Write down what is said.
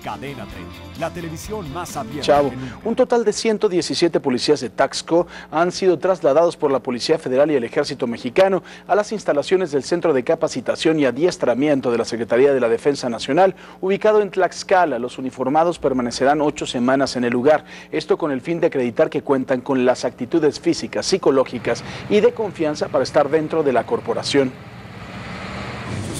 Cadena 30, la televisión más abierta. un total de 117 policías de Taxco han sido trasladados por la Policía Federal y el Ejército Mexicano a las instalaciones del Centro de Capacitación y Adiestramiento de la Secretaría de la Defensa Nacional, ubicado en Tlaxcala. Los uniformados permanecerán ocho semanas en el lugar, esto con el fin de acreditar que cuentan con las actitudes físicas, psicológicas y de confianza para estar dentro de la corporación.